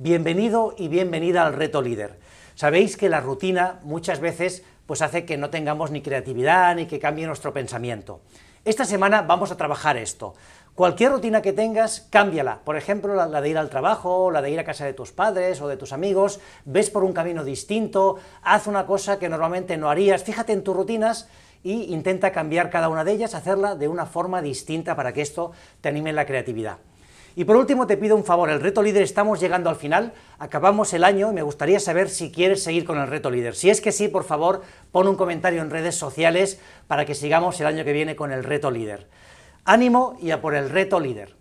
Bienvenido y bienvenida al Reto Líder. Sabéis que la rutina muchas veces pues hace que no tengamos ni creatividad ni que cambie nuestro pensamiento. Esta semana vamos a trabajar esto. Cualquier rutina que tengas, cámbiala. Por ejemplo, la de ir al trabajo, la de ir a casa de tus padres o de tus amigos, ves por un camino distinto, haz una cosa que normalmente no harías. Fíjate en tus rutinas e intenta cambiar cada una de ellas, hacerla de una forma distinta para que esto te anime en la creatividad. Y por último te pido un favor, el reto líder estamos llegando al final, acabamos el año y me gustaría saber si quieres seguir con el reto líder. Si es que sí, por favor, pon un comentario en redes sociales para que sigamos el año que viene con el reto líder. Ánimo y a por el reto líder.